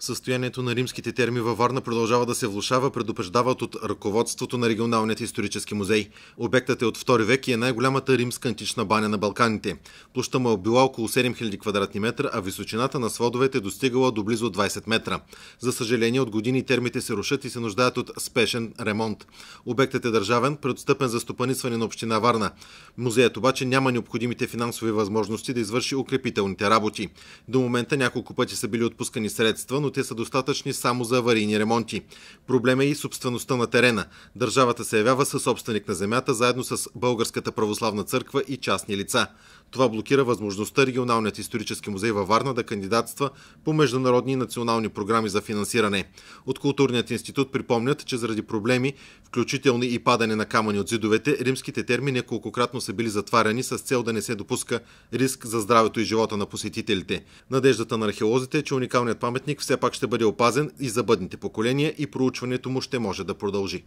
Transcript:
Състоянието на римските терми във Варна продължава да се влушава, предупреждават от ръководството на регионалният исторически музей. Обектът е от 2 век и е най-голямата римска антична баня на Балканите. Площа му е била около 7000 квадратни метра, а височината на сводовете е достигала до близо 20 метра. За съжаление, от години термите се рушат и се нуждаят от спешен ремонт. Обектът е държавен, предостъпен за стопанисване на община Варна. Музеят обаче няма необходимите финансови възможности да извърши укрепителните работи. До момента няколко пъти са били отпускани средства, но но те са достатъчни само за аварийни ремонти. Проблема е и собствеността на терена. Държавата се явява със собственик на земята, заедно с Българската православна църква и частни лица. Това блокира възможността регионалният исторически музей във Варна да кандидатства по международни и национални програми за финансиране. От Културният институт припомнят, че заради проблеми, включително и падане на камъни от зидовете, римските терми неколкократно са били затваряни с цел да не се допуска риск за здравето и живота на посетителите. Надеждата на археолозите е, че уникалният паметник все пак ще бъде опазен и за бъдните поколения и проучването му ще може да продължи.